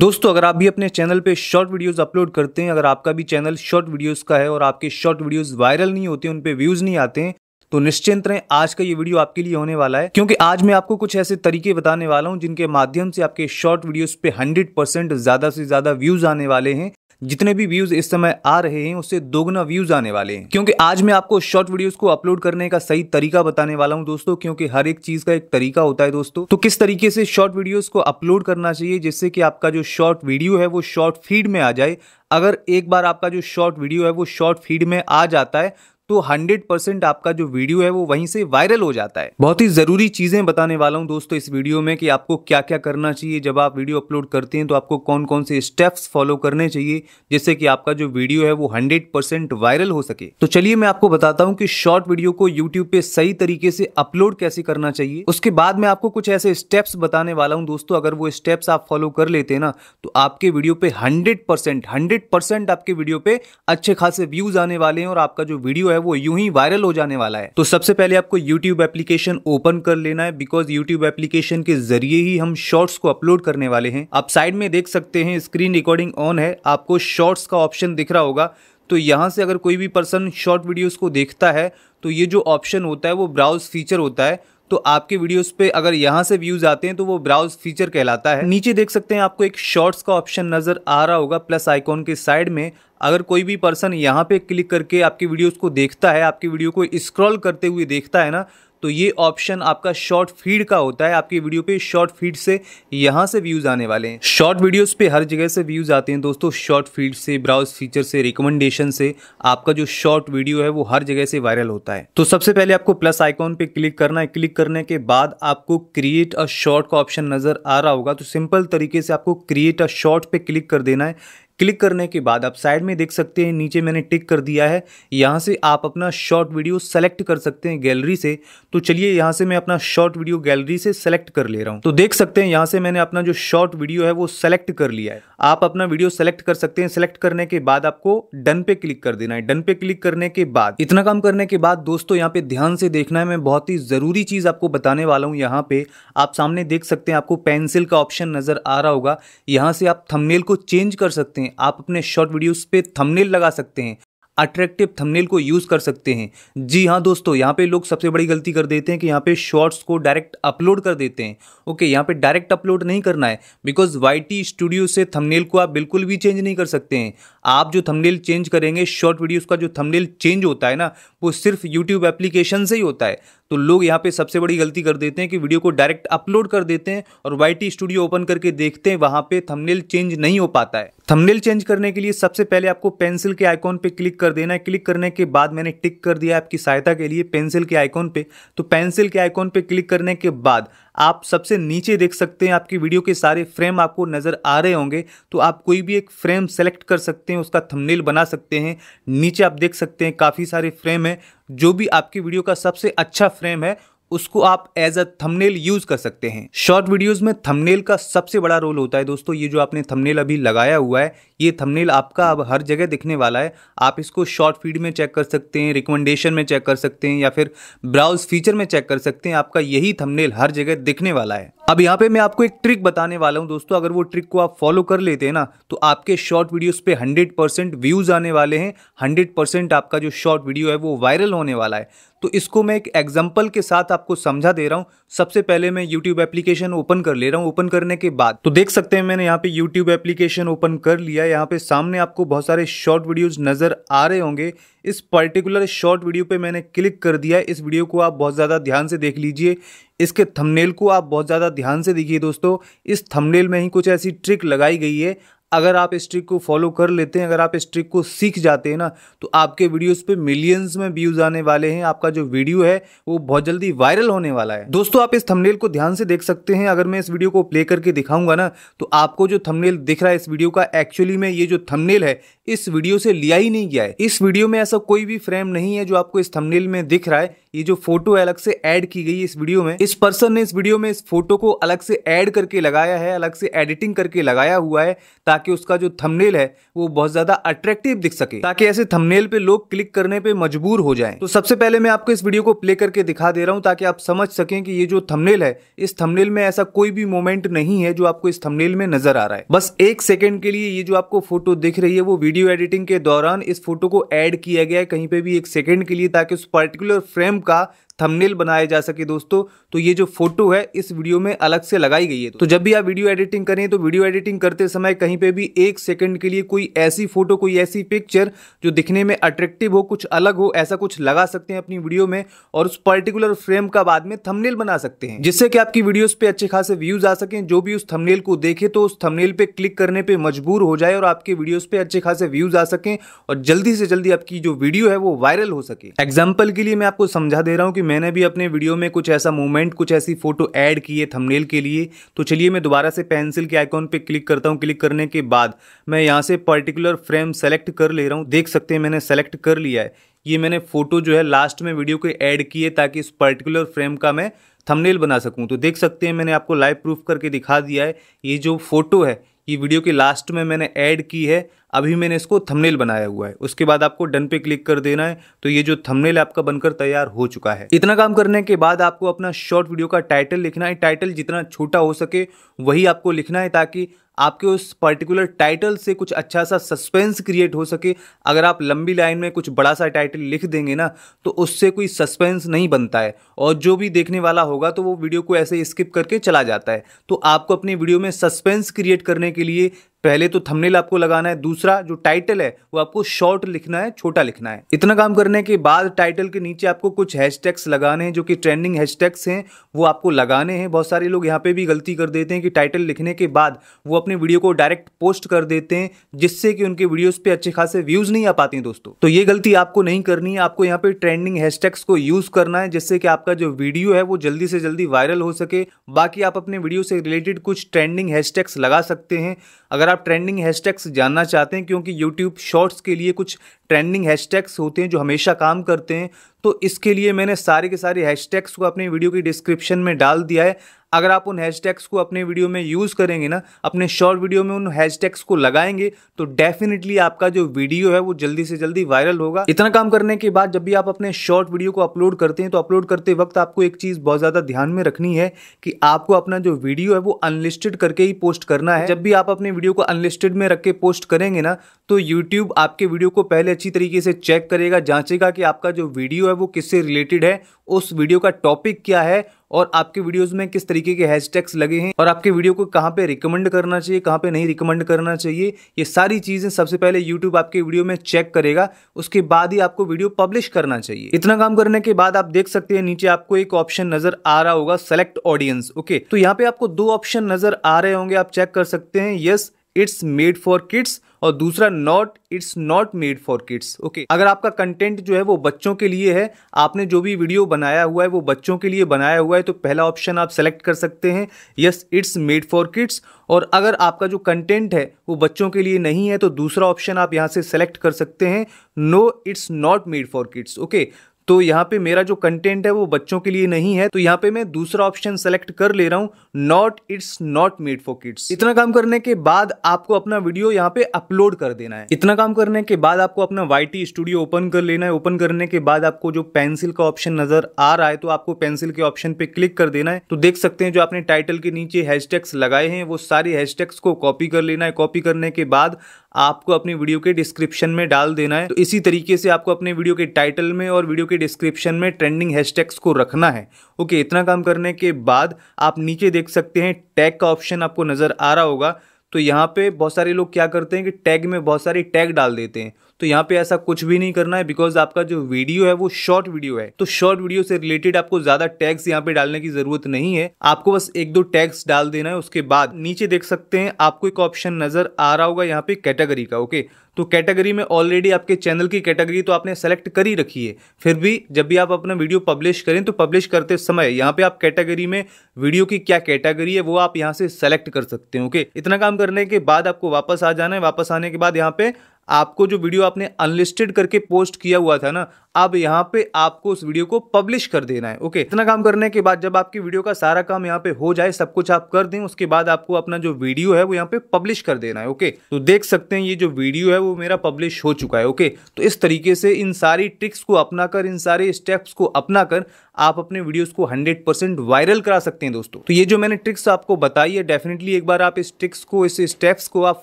दोस्तों अगर आप भी अपने चैनल पे शॉर्ट वीडियोस अपलोड करते हैं अगर आपका भी चैनल शॉर्ट वीडियोस का है और आपके शॉर्ट वीडियोस वायरल नहीं होते उन पे व्यूज़ नहीं आते हैं तो निश्चिंत रहें आज का ये वीडियो आपके लिए होने वाला है क्योंकि आज मैं आपको कुछ ऐसे तरीके बताने वाला हूं जिनके माध्यम से आपके शॉर्ट वीडियोज पे हंड्रेड परसेंट ज़्यादा से ज़्यादा व्यूज़ आने वाले हैं जितने भी व्यूज इस समय आ रहे हैं उससे दोगुना व्यूज आने वाले हैं क्योंकि आज मैं आपको शॉर्ट वीडियोस को अपलोड करने का सही तरीका बताने वाला हूं दोस्तों क्योंकि हर एक चीज का एक तरीका होता है दोस्तों तो किस तरीके से शॉर्ट वीडियोज़ को अपलोड करना चाहिए जिससे कि आपका जो शॉर्ट वीडियो है वो शॉर्ट फीड में आ जाए अगर एक बार आपका जो शॉर्ट वीडियो है वो शॉर्ट फीड में आ जाता है तो 100 परसेंट आपका जो वीडियो है वो वहीं से वायरल हो जाता है बहुत ही ज़रूरी चीज़ें बताने वाला हूं दोस्तों इस वीडियो में कि आपको क्या क्या करना चाहिए जब आप वीडियो अपलोड करते हैं तो आपको कौन कौन से स्टेप्स फॉलो करने चाहिए जिससे कि आपका जो वीडियो है वो हंड्रेड वायरल हो सके तो चलिए मैं आपको बताता हूँ कि शॉर्ट वीडियो को यूट्यूब पे सही तरीके से अपलोड कैसे करना चाहिए उसके बाद में आपको कुछ ऐसे स्टेप्स बताने वाला हूँ दोस्तों अगर वो स्टेप्स आप फॉलो कर लेते हैं ना तो आपके वीडियो पे हंड्रेड परसेंट हंड्रेड परसेंट आपके वीडियो पे अच्छे खासे व्यूज आने वाले हैं और आपका जो वीडियो है है वो यूं ही वायरल हो जाने वाला है तो सबसे पहले आपको यूट्यूब एप्लीकेशन ओपन कर लेना है बिकॉज यूट्यूब एप्लीकेशन के जरिए ही हम शॉर्ट्स को अपलोड करने वाले हैं आप साइड में देख सकते हैं स्क्रीन रिकॉर्डिंग ऑन है आपको शॉर्ट्स का ऑप्शन दिख रहा होगा तो यहाँ से अगर कोई भी पर्सन शॉर्ट वीडियोज़ को देखता है तो ये जो ऑप्शन होता है वो ब्राउज फीचर होता है तो आपके वीडियोस पे अगर यहाँ से व्यूज आते हैं तो वो ब्राउज फीचर कहलाता है नीचे देख सकते हैं आपको एक शॉर्ट्स का ऑप्शन नजर आ रहा होगा प्लस आइकॉन के साइड में अगर कोई भी पर्सन यहाँ पे क्लिक करके आपकी वीडियोस को देखता है आपकी वीडियो को स्क्रॉल करते हुए देखता है ना तो ये ऑप्शन आपका शॉर्ट फीड का होता है आपकी वीडियो पे शॉर्ट फीड से यहाँ से व्यूज़ आने वाले हैं शॉर्ट वीडियोस पे हर जगह से व्यूज़ आते हैं दोस्तों शॉर्ट फीड से ब्राउज फीचर से रिकमेंडेशन से आपका जो शॉर्ट वीडियो है वो हर जगह से वायरल होता है तो सबसे पहले आपको प्लस आइकॉन पे क्लिक करना है क्लिक करने के बाद आपको क्रिएट अ शॉर्ट का ऑप्शन नज़र आ रहा होगा तो सिंपल तरीके से आपको क्रिएट अ शॉर्ट पर क्लिक कर देना है क्लिक करने के बाद आप साइड में देख सकते हैं नीचे मैंने टिक कर दिया है यहाँ से आप अपना शॉर्ट वीडियो सेलेक्ट कर सकते हैं गैलरी से तो चलिए यहाँ से मैं अपना शॉर्ट वीडियो गैलरी से सेलेक्ट कर ले रहा हूँ तो देख सकते हैं यहाँ से मैंने अपना जो शॉर्ट वीडियो है वो सेलेक्ट कर लिया है आप अपना वीडियो सेलेक्ट कर सकते हैं सेलेक्ट करने के बाद आपको डन पे क्लिक कर देना है डन पे क्लिक करने के बाद इतना काम करने के बाद दोस्तों यहाँ पे ध्यान से देखना है मैं बहुत ही ज़रूरी चीज़ आपको बताने वाला हूँ यहाँ पे आप सामने देख सकते हैं आपको पेंसिल का ऑप्शन नज़र आ रहा होगा यहाँ से आप थंबनेल को चेंज कर सकते हैं आप अपने शॉर्ट वीडियोस पे थंबनेल लगा सकते हैं अट्रैक्टिव थंबनेल को यूज़ कर सकते हैं जी हाँ दोस्तों यहाँ पे लोग सबसे बड़ी गलती कर देते हैं कि यहाँ पे शॉर्ट्स को डायरेक्ट अपलोड कर देते हैं ओके यहाँ पे डायरेक्ट अपलोड नहीं करना है बिकॉज वाई स्टूडियो से थंबनेल को आप बिल्कुल भी चेंज नहीं कर सकते हैं आप जो थंबनेल चेंज करेंगे शॉर्ट वीडियोज़ का जो थंबनेल चेंज होता है ना वो सिर्फ यूट्यूब एप्लीकेशन से ही होता है तो लोग यहाँ पे सबसे बड़ी गलती कर देते हैं कि वीडियो को डायरेक्ट अपलोड कर देते हैं और वाई स्टूडियो ओपन करके देखते हैं वहाँ पे थंबनेल चेंज नहीं हो पाता है थंबनेल चेंज करने के लिए सबसे पहले आपको पेंसिल के आइकॉन पे क्लिक कर देना है क्लिक करने के बाद मैंने टिक कर दिया आपकी सहायता के लिए पेंसिल के आइकॉन पे तो पेंसिल के आइकॉन पे क्लिक करने के बाद आप सबसे नीचे देख सकते हैं आपकी वीडियो के सारे फ्रेम आपको नज़र आ रहे होंगे तो आप कोई भी एक फ्रेम सेलेक्ट कर सकते हैं उसका थंबनेल बना सकते हैं नीचे आप देख सकते हैं काफ़ी सारे फ्रेम हैं जो भी आपकी वीडियो का सबसे अच्छा फ्रेम है उसको आप एज अ थंबनेल यूज कर सकते हैं शॉर्ट वीडियोस में थंबनेल का सबसे बड़ा रोल होता है दोस्तों ये जो आपने थंबनेल अभी लगाया हुआ है ये थंबनेल आपका अब हर जगह दिखने वाला है आप इसको शॉर्ट फीड में चेक कर सकते हैं रिकमेंडेशन में चेक कर सकते हैं या फिर ब्राउज फीचर में चेक कर सकते हैं आपका यही थंबनेल हर जगह दिखने वाला है अब यहाँ पे मैं आपको एक ट्रिक बताने वाला हूँ दोस्तों अगर वो ट्रिक को आप फॉलो कर लेते हैं ना तो आपके शॉर्ट वीडियोस पे 100 परसेंट व्यूज़ आने वाले हैं 100 परसेंट आपका जो शॉर्ट वीडियो है वो वायरल होने वाला है तो इसको मैं एक एग्जाम्पल के साथ आपको समझा दे रहा हूँ सबसे पहले मैं यूट्यूब एप्लीकेशन ओपन कर ले रहा हूँ ओपन करने के बाद तो देख सकते हैं मैंने यहाँ पे यूट्यूब एप्लीकेशन ओपन कर लिया यहाँ पे सामने आपको बहुत सारे शॉर्ट वीडियोज़ नज़र आ रहे होंगे इस पर्टिकुलर शॉर्ट वीडियो पर मैंने क्लिक कर दिया इस वीडियो को आप बहुत ज़्यादा ध्यान से देख लीजिए इसके थंबनेल को आप बहुत ज़्यादा ध्यान से देखिए दोस्तों इस थंबनेल में ही कुछ ऐसी ट्रिक लगाई गई है अगर आप इस ट्रिक को फॉलो कर लेते हैं अगर आप इस ट्रिक को सीख जाते हैं ना तो आपके वीडियोस पे मिलियंस में व्यूज आने वाले हैं आपका जो वीडियो है वो बहुत जल्दी वायरल होने वाला है दोस्तों आप इस थंबनेल को ध्यान से देख सकते हैं अगर मैं इस वीडियो को प्ले करके दिखाऊंगा ना तो आपको जो थमनेल दिख रहा है इस वीडियो का एक्चुअली में ये जो थमनेल है इस वीडियो से लिया ही नहीं गया है इस वीडियो में ऐसा कोई भी फ्रेम नहीं है जो आपको इस थमनेल में दिख रहा है ये जो फोटो अलग से ऐड की गई है इस वीडियो में इस पर्सन ने इस वीडियो में इस फोटो को अलग से ऐड करके लगाया है अलग से एडिटिंग करके लगाया हुआ है ताकि ताकि उसका जो थंबनेल है वो बहुत ज़्यादा अट्रैक्टिव दिख सके ताकि ऐसे थंबनेल पे लोग क्लिक करने पे मजबूर हो जाएं तो सबसे पहले मैं आपको इस वीडियो को प्ले करके दिखा दे रहा हूं ताकि आप समझ सकें कि ये जो थंबनेल है इस थंबनेल में ऐसा कोई भी मोमेंट नहीं है जो आपको इस थंबनेल में नजर आ रहा है बस एक सेकेंड के लिए ये जो आपको फोटो दिख रही है वो वीडियो एडिटिंग के दौरान इस फोटो को एड किया गया है कहीं पे भी एक सेकेंड के लिए ताकि उस पर्टिकुलर फ्रेम का थंबनेल बनाया जा सके दोस्तों तो ये जो फोटो है इस वीडियो में अलग से लगाई गई है तो जब भी आप वीडियो एडिटिंग करें तो वीडियो एडिटिंग करते समय कहीं पे भी एक सेकंड के लिए कोई ऐसी फोटो कोई ऐसी पिक्चर जो दिखने में अट्रैक्टिव हो कुछ अलग हो ऐसा कुछ लगा सकते हैं अपनी वीडियो में और उस पर्टिकुलर फ्रेम का बाद में थमनेल बना सकते हैं जिससे कि आपकी वीडियोज पे अच्छे खासे व्यूज आ सके जो भी उस थमनेल को देखे तो उस थमनेल पे क्लिक करने पर मजबूर हो जाए और आपके वीडियोज पे अच्छे खासे व्यूज आ सके और जल्दी से जल्दी आपकी जो वीडियो है वो वायरल हो सके एग्जाम्पल के लिए मैं आपको समझा दे रहा हूँ कि मैंने भी अपने वीडियो में कुछ ऐसा मोमेंट कुछ ऐसी फ़ोटो ऐड की है थंबनेल के लिए तो चलिए मैं दोबारा से पेंसिल के आइकॉन पे क्लिक करता हूँ क्लिक करने के बाद मैं यहाँ से पर्टिकुलर फ्रेम सेलेक्ट कर ले रहा हूँ देख सकते हैं मैंने सेलेक्ट कर लिया है ये मैंने फ़ोटो जो है लास्ट में वीडियो को ऐड किए ताकि इस पर्टिकुलर फ्रेम का मैं थंबनेल बना सकूँ तो देख सकते हैं मैंने आपको लाइव प्रूफ करके दिखा दिया है ये जो फोटो है ये वीडियो के लास्ट में मैंने ऐड की है अभी मैंने इसको थंबनेल बनाया हुआ है उसके बाद आपको डन पे क्लिक कर देना है तो ये जो थंबनेल आपका बनकर तैयार हो चुका है इतना काम करने के बाद आपको अपना शॉर्ट वीडियो का टाइटल लिखना है टाइटल जितना छोटा हो सके वही आपको लिखना है ताकि आपके उस पर्टिकुलर टाइटल से कुछ अच्छा सा सस्पेंस क्रिएट हो सके अगर आप लंबी लाइन में कुछ बड़ा सा टाइटल लिख देंगे ना तो उससे कोई सस्पेंस नहीं बनता है और जो भी देखने वाला होगा तो वो वीडियो को ऐसे स्किप करके चला जाता है तो आपको अपनी वीडियो में सस्पेंस क्रिएट करने के लिए पहले तो थंबनेल आपको लगाना है दूसरा जो टाइटल है वो आपको शॉर्ट लिखना है छोटा लिखना है इतना काम करने के बाद टाइटल के नीचे आपको कुछ हैशटैग्स लगाने हैं जो कि ट्रेंडिंग हैशटैग्स हैं वो आपको लगाने हैं बहुत सारे लोग यहाँ पे भी गलती कर देते हैं कि टाइटल लिखने के बाद वो अपने वीडियो को डायरेक्ट पोस्ट कर देते हैं जिससे कि उनके वीडियोज़ पर अच्छे खासे व्यूज़ नहीं आ पाते हैं दोस्तों तो ये गलती आपको नहीं करनी है आपको यहाँ पर ट्रेंडिंग हैशटैग्स को यूज़ करना है जिससे कि आपका जो वीडियो है वो जल्दी से जल्दी वायरल हो सके बाकी आप अपने वीडियो से रिलेटेड कुछ ट्रेंडिंग हैशटैग्स लगा सकते हैं अगर आप ट्रेंडिंग हैशटैग्स जानना चाहते हैं क्योंकि यूट्यूब शॉर्ट्स के लिए कुछ ट्रेंडिंग हैशटैग्स होते हैं जो हमेशा काम करते हैं तो इसके लिए मैंने सारे के सारे हैशटैग्स को अपने वीडियो की डिस्क्रिप्शन में डाल दिया है अगर आप उन हैशटैग्स को अपने वीडियो में यूज़ करेंगे ना अपने शॉर्ट वीडियो में उन हैशटैग्स को लगाएंगे तो डेफिनेटली आपका जो वीडियो है वो जल्दी से जल्दी वायरल होगा इतना काम करने के बाद जब भी आप अपने शॉर्ट वीडियो को अपलोड करते हैं तो अपलोड करते वक्त आपको एक चीज़ बहुत ज़्यादा ध्यान में रखनी है कि आपको अपना जो वीडियो है वो अनलिस्टेड करके ही पोस्ट करना है जब भी आप अपने वीडियो को अनलिस्टेड में रख के पोस्ट करेंगे ना तो यूट्यूब आपके वीडियो को पहले अच्छी तरीके से चेक करेगा जाँचेगा कि आपका जो वीडियो है वो किससे रिलेटेड है उस वीडियो का टॉपिक क्या है और आपके वीडियोस में किस तरीके के हैशटैग्स लगे हैं और आपके वीडियो को कहाँ पे रिकमेंड करना चाहिए कहाँ पे नहीं रिकमेंड करना चाहिए ये सारी चीज़ें सबसे पहले यूट्यूब आपके वीडियो में चेक करेगा उसके बाद ही आपको वीडियो पब्लिश करना चाहिए इतना काम करने के बाद आप देख सकते हैं नीचे आपको एक ऑप्शन नजर आ रहा होगा सेलेक्ट ऑडियंस ओके तो यहाँ पे आपको दो ऑप्शन नजर आ रहे होंगे आप चेक कर सकते हैं yes yes, it's made for kids और दूसरा not it's not made for kids okay अगर आपका कंटेंट जो है वो बच्चों के लिए है आपने जो भी वीडियो बनाया हुआ है वो बच्चों के लिए बनाया हुआ है तो पहला ऑप्शन आप सेलेक्ट कर सकते हैं yes it's made for kids और अगर आपका जो कंटेंट है वो बच्चों के लिए नहीं है तो दूसरा ऑप्शन आप यहाँ से सेलेक्ट कर सकते हैं no it's not made for kids okay तो यहाँ पे मेरा जो कंटेंट है वो बच्चों के लिए नहीं है तो यहाँ पे मैं दूसरा ऑप्शन सेलेक्ट कर ले रहा हूँ not it's not made for kids इतना काम करने के बाद आपको अपना वीडियो यहाँ पे अपलोड कर देना है इतना काम करने के बाद आपको अपना वाई स्टूडियो ओपन कर लेना है ओपन करने के बाद आपको जो पेंसिल का ऑप्शन नजर आ रहा है तो आपको पेंसिल के ऑप्शन पे क्लिक कर देना है तो देख सकते हैं जो आपने टाइटल के नीचे हैशटैग्स लगाए हैं वो सारे हैशटैग्स को कॉपी कर लेना है कॉपी करने के बाद आपको अपनी वीडियो के डिस्क्रिप्शन में डाल देना है तो इसी तरीके से आपको अपने वीडियो के टाइटल में और वीडियो के डिस्क्रिप्शन में ट्रेंडिंग हैशटैग्स को रखना है ओके इतना काम करने के बाद आप नीचे देख सकते हैं टैग का ऑप्शन आपको नज़र आ रहा होगा तो यहाँ पे बहुत सारे लोग क्या करते हैं कि टैग में बहुत सारी टैग डाल देते हैं तो यहाँ पे ऐसा कुछ भी नहीं करना है बिकॉज आपका जो वीडियो है वो शॉर्ट वीडियो है तो शॉर्ट वीडियो से रिलेटेड आपको ज्यादा टैग्स यहाँ पे डालने की जरूरत नहीं है आपको बस एक दो टैग्स डाल देना है उसके बाद नीचे देख सकते हैं आपको एक ऑप्शन नजर आ रहा होगा यहाँ पे कैटेगरी का ओके okay? तो कैटेगरी में ऑलरेडी आपके चैनल की कैटेगरी तो आपने सेलेक्ट कर ही रखी है फिर भी जब भी आप अपना वीडियो पब्लिश करें तो पब्लिश करते समय यहाँ पे आप कैटेगरी में वीडियो की क्या कैटेगरी है वो आप यहाँ से सेलेक्ट कर सकते हैं ओके इतना काम करने के बाद आपको वापस आ जाना है वापस आने के बाद यहाँ पे आपको जो वीडियो आपने अनलिस्टेड करके पोस्ट किया हुआ था ना अब यहाँ पे आपको उस वीडियो को पब्लिश कर देना है ओके इतना काम करने के बाद जब आपकी वीडियो का सारा काम यहाँ पे हो जाए सब कुछ आप कर दें उसके बाद आपको अपना जो वीडियो है वो यहाँ पे पब्लिश कर देना है ओके तो देख सकते हैं ये जो वीडियो है वो मेरा पब्लिश हो चुका है ओके तो इस तरीके से इन सारी ट्रिक्स को अपना कर इन सारे स्टेप्स को अपना कर आप अपने वीडियोस को 100% वायरल करा सकते हैं दोस्तों तो ये जो मैंने ट्रिक्स आपको बताई है डेफिनेटली एक बार आप इस ट्रिक्स को इस स्टेप्स को आप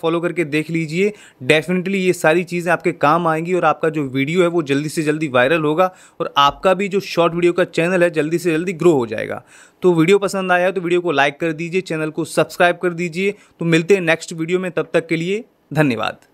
फॉलो करके देख लीजिए डेफिनेटली ये सारी चीज़ें आपके काम आएंगी और आपका जो वीडियो है वो जल्दी से जल्दी वायरल होगा और आपका भी जो शॉर्ट वीडियो का चैनल है जल्दी से जल्दी ग्रो हो जाएगा तो वीडियो पसंद आया तो वीडियो को लाइक कर दीजिए चैनल को सब्सक्राइब कर दीजिए तो मिलते हैं नेक्स्ट वीडियो में तब तक के लिए धन्यवाद